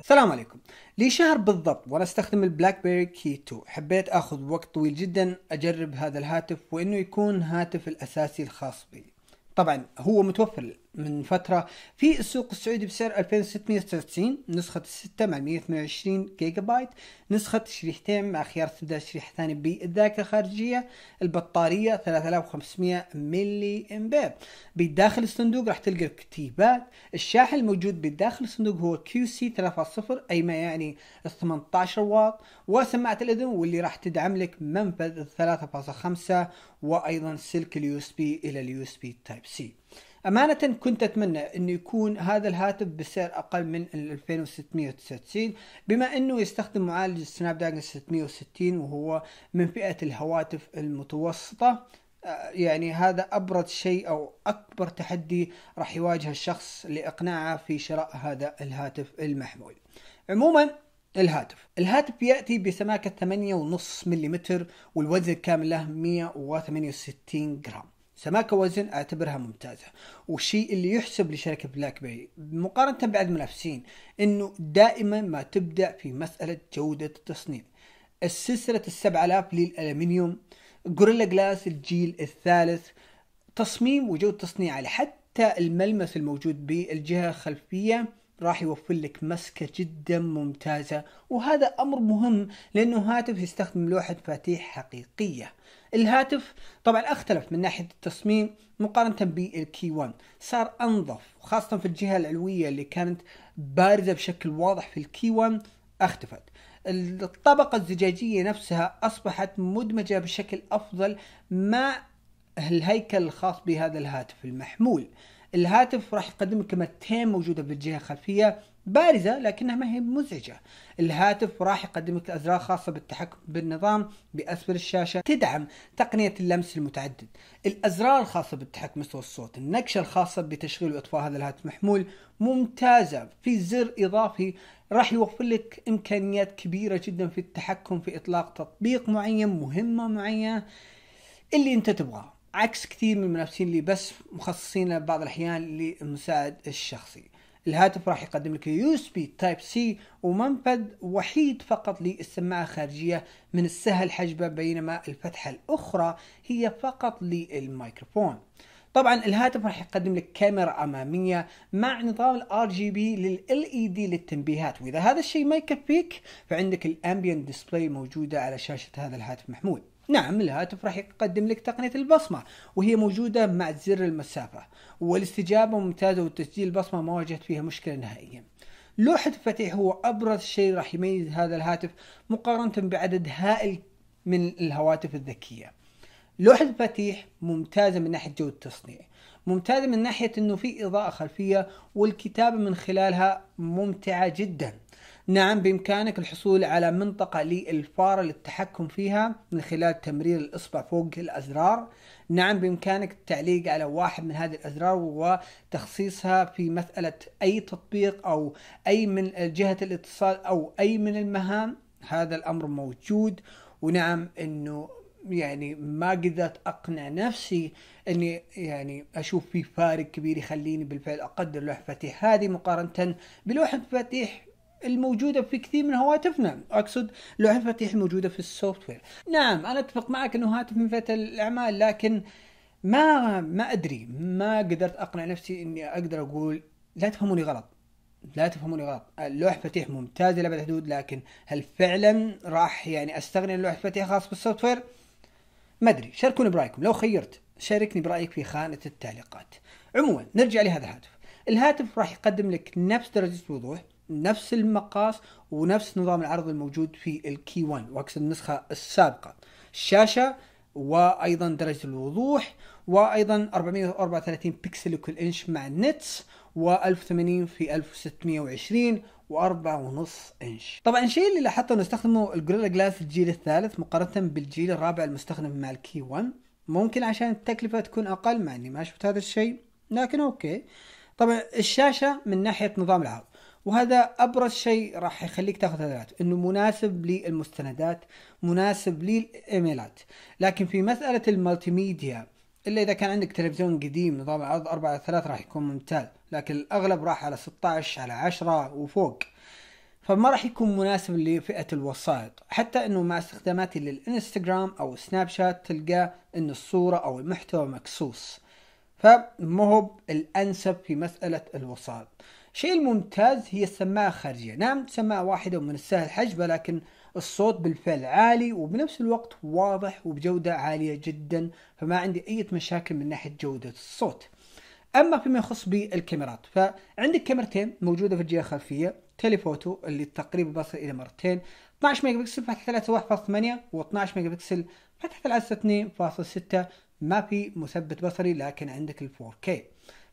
السلام عليكم لي شهر بالضبط وانا استخدم البلاك بيري كي 2 حبيت اخذ وقت طويل جدا اجرب هذا الهاتف وانه يكون هاتف الاساسي الخاص بي طبعا هو متوفر من فترة في السوق السعودي بسعر 2699 نسخة الستة مع 128 جيجا بايت نسخة شريحتين مع خيار استبدال شريحة ثانية بالذاكرة الخارجية البطارية 3500 ملي امبير بداخل الصندوق راح تلقى الكتيبات الشاحن الموجود بداخل الصندوق هو كيو سي 3.0 اي ما يعني 18 واط وسماعة الاذن واللي راح تدعم لك منفذ 3.5 وايضا سلك اليو اس بي الى اليو اس بي تايب سي أمانة كنت أتمنى أنه يكون هذا الهاتف بسعر أقل من 2699 بما أنه يستخدم معالج سناب دراجون 660 وهو من فئة الهواتف المتوسطة آه، يعني هذا أبرز شيء أو أكبر تحدي راح يواجه الشخص لإقناعه في شراء هذا الهاتف المحمول عموما الهاتف الهاتف يأتي بسماكة 8.5 ملم والوزن الكامل له 168 جرام سماكة وزن اعتبرها ممتازة والشيء اللي يحسب لشركة بلاك بيري مقارنة بعد المنافسين انه دائما ما تبدع في مسألة جودة التصنيع السلسلة السبع الاف للالمنيوم جوريلا جلاس الجيل الثالث تصميم وجودة تصنيع على حتى الملمس الموجود بالجهة الخلفية راح يوفر لك مسكة جدا ممتازة وهذا أمر مهم لأنه هاتف يستخدم لوحة مفاتيح حقيقية الهاتف طبعا اختلف من ناحيه التصميم مقارنه بالكي 1 صار انظف وخاصه في الجهه العلويه اللي كانت بارزه بشكل واضح في الكي 1 اختفت الطبقة الزجاجية نفسها أصبحت مدمجة بشكل أفضل مع الهيكل الخاص بهذا الهاتف المحمول الهاتف راح يقدم لك كاميرتين موجودة في الجهة الخلفية بارزة لكنها ما هي مزعجة الهاتف راح يقدم لك أزرار خاصة بالتحكم بالنظام بأسفل الشاشة تدعم تقنية اللمس المتعدد الأزرار الخاصة بالتحكم مستوى الصوت النكشة الخاصة بتشغيل وإطفاء هذا الهاتف محمول ممتازة في زر إضافي راح يوفر لك إمكانيات كبيرة جدا في التحكم في إطلاق تطبيق معين مهمة معينة اللي أنت تبغاه عكس كثير من المنافسين اللي بس مخصصين بعض الأحيان للمساعد الشخصي الهاتف راح يقدم لك يو اس بي تايب سي ومنفذ وحيد فقط للسماعة الخارجية من السهل حجبه بينما الفتحة الأخرى هي فقط للميكروفون طبعا الهاتف راح يقدم لك كاميرا اماميه مع نظام الار جي بي للال اي دي للتنبيهات واذا هذا الشيء ما يكفيك فعندك الامبيان ديسبلاي موجوده على شاشه هذا الهاتف محمول نعم الهاتف راح يقدم لك تقنية البصمة وهي موجودة مع زر المسافة والاستجابة ممتازة وتسجيل البصمة ما واجهت فيها مشكلة نهائيا لوحة الفتح هو أبرز شيء راح يميز هذا الهاتف مقارنة بعدد هائل من الهواتف الذكية لوحة الفتيح ممتازة من ناحية جودة التصنيع ممتازة من ناحية أنه في إضاءة خلفية والكتابة من خلالها ممتعة جداً نعم بإمكانك الحصول على منطقة للفارة للتحكم فيها من خلال تمرير الإصبع فوق الأزرار نعم بإمكانك التعليق على واحد من هذه الأزرار وتخصيصها في مسألة أي تطبيق أو أي من جهة الاتصال أو أي من المهام هذا الأمر موجود ونعم أنه يعني ما قدرت اقنع نفسي اني يعني اشوف في فارق كبير يخليني بالفعل اقدر لوحه مفاتيح هذه مقارنه بلوحه مفاتيح الموجوده في كثير من هواتفنا اقصد لوحه المفاتيح الموجوده في السوفت وير نعم انا اتفق معك انه هاتف من فئه الاعمال لكن ما ما ادري ما قدرت اقنع نفسي اني اقدر اقول لا تفهموني غلط لا تفهموني غلط اللوح المفاتيح ممتازه لابعد حدود لكن هل فعلا راح يعني استغني عن لوح المفاتيح خاص بالسوفت وير ما ادري شاركوني برايكم لو خيرت شاركني برايك في خانه التعليقات عموما نرجع لهذا الهاتف الهاتف راح يقدم لك نفس درجه الوضوح نفس المقاس ونفس نظام العرض الموجود في الكي 1 واقصد النسخة السابقة الشاشة وايضا درجة الوضوح وايضا 434 بكسل كل انش مع نتس و1080 في 1620 و ونص إنش طبعا الشيء اللي لاحظته أنه استخدموا الجوريلا جلاس الجيل الثالث مقارنة بالجيل الرابع المستخدم مع الكي 1 ممكن عشان التكلفة تكون أقل مع أني ما شفت هذا الشيء لكن أوكي طبعا الشاشة من ناحية نظام العرض وهذا ابرز شيء راح يخليك تاخذ هذات انه مناسب للمستندات مناسب للايميلات لكن في مساله المالتي ميديا الا اذا كان عندك تلفزيون قديم نظام العرض 4 على 3 راح يكون ممتاز لكن الاغلب راح على 16 على 10 وفوق فما راح يكون مناسب لفئه الوسائط حتى انه مع استخداماتي للانستغرام او سناب شات تلقى ان الصوره او المحتوى مكسوس فما هو الانسب في مساله الوسائط الشيء الممتاز هي السماعة الخارجية نعم سماعة واحدة ومن السهل حجبها لكن الصوت بالفعل عالي وبنفس الوقت واضح وبجودة عالية جدا فما عندي أي مشاكل من ناحية جودة الصوت أما فيما يخص بالكاميرات فعندك كاميرتين موجودة في الجهة الخلفية تيليفوتو اللي تقريبا بصل إلى مرتين 12 ميجا بكسل فتحة 3.8 و12 ميجا بكسل فتحة 3 2.6 ما في مثبت بصري لكن عندك ال 4K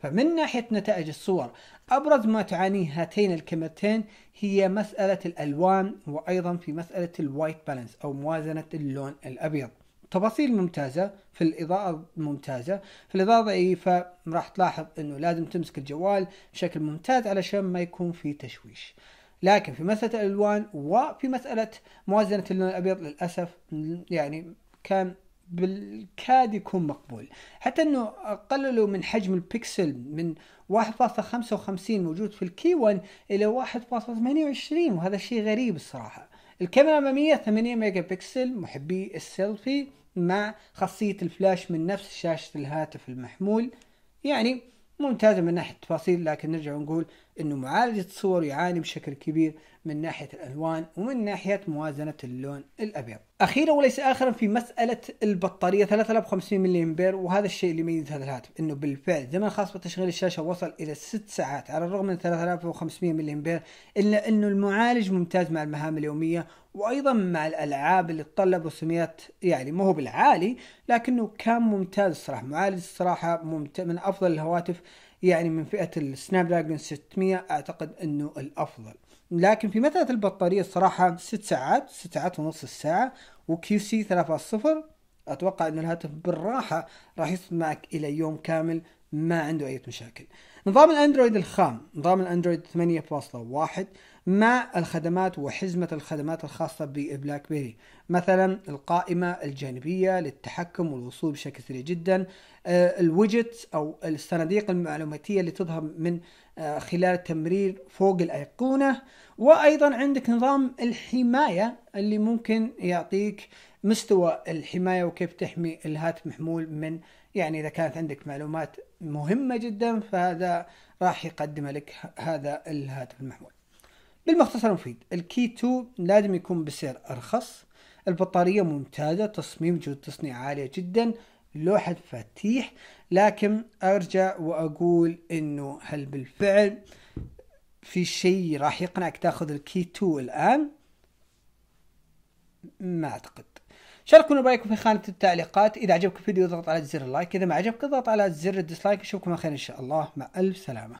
فمن ناحية نتائج الصور أبرز ما تعانيه هاتين الكاميرتين هي مسألة الألوان وأيضا في مسألة الوايت بالانس أو موازنة اللون الأبيض تفاصيل ممتازة في الإضاءة ممتازة في الإضاءة ضعيفة راح تلاحظ أنه لازم تمسك الجوال بشكل ممتاز علشان ما يكون في تشويش لكن في مسألة الألوان وفي مسألة موازنة اللون الأبيض للأسف يعني كان بالكاد يكون مقبول حتى انه قللوا من حجم البكسل من 1.55 موجود في الكي 1 الى 1.28 وهذا شيء غريب الصراحه الكاميرا اماميه 8 ميجا بكسل محبي السيلفي مع خاصيه الفلاش من نفس شاشه الهاتف المحمول يعني ممتازه من ناحيه التفاصيل لكن نرجع ونقول انه معالجة الصور يعاني بشكل كبير من ناحية الالوان ومن ناحية موازنة اللون الابيض. اخيرا وليس اخرا في مسألة البطارية 3500 ملي امبير وهذا الشيء اللي يميز هذا الهاتف انه بالفعل زمن خاص بتشغيل الشاشة وصل الى 6 ساعات على الرغم من 3500 ملي امبير الا انه المعالج ممتاز مع المهام اليومية وايضا مع الالعاب اللي تطلب رسوميات يعني ما هو بالعالي لكنه كان ممتاز الصراحة معالج الصراحة ممت... من افضل الهواتف يعني من فئة السناب دراجون 600 التقنية أعتقد أنه الأفضل لكن في مثلة البطارية الصراحة 6 ساعات 6 ساعات ونص الساعة وكيو سي 3.0 أتوقع أن الهاتف بالراحة راح يصل معك إلى يوم كامل ما عنده أي مشاكل نظام الأندرويد الخام نظام الأندرويد 8.1 مع الخدمات وحزمة الخدمات الخاصة ببلاك بيري مثلا القائمة الجانبية للتحكم والوصول بشكل سريع جدا آه، الوجت أو الصناديق المعلوماتية اللي تظهر من آه، خلال التمرير فوق الأيقونة وأيضا عندك نظام الحماية اللي ممكن يعطيك مستوى الحماية وكيف تحمي الهاتف محمول من يعني إذا كانت عندك معلومات مهمة جدا فهذا راح يقدم لك هذا الهاتف المحمول بالمختصر المفيد الكي 2 لازم يكون بسعر أرخص البطارية ممتازة تصميم جودة تصنيع عالية جدا لوحة مفاتيح لكن أرجع وأقول إنه هل بالفعل في شيء راح يقنعك تاخذ الكي 2 الآن ما أعتقد شاركونا برايكم في خانة التعليقات إذا عجبك الفيديو اضغط على زر اللايك إذا ما عجبك اضغط على زر الديسلايك أشوفكم على خير إن شاء الله مع ألف سلامة